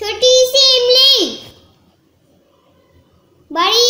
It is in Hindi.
छोटी सी इमली बड़ी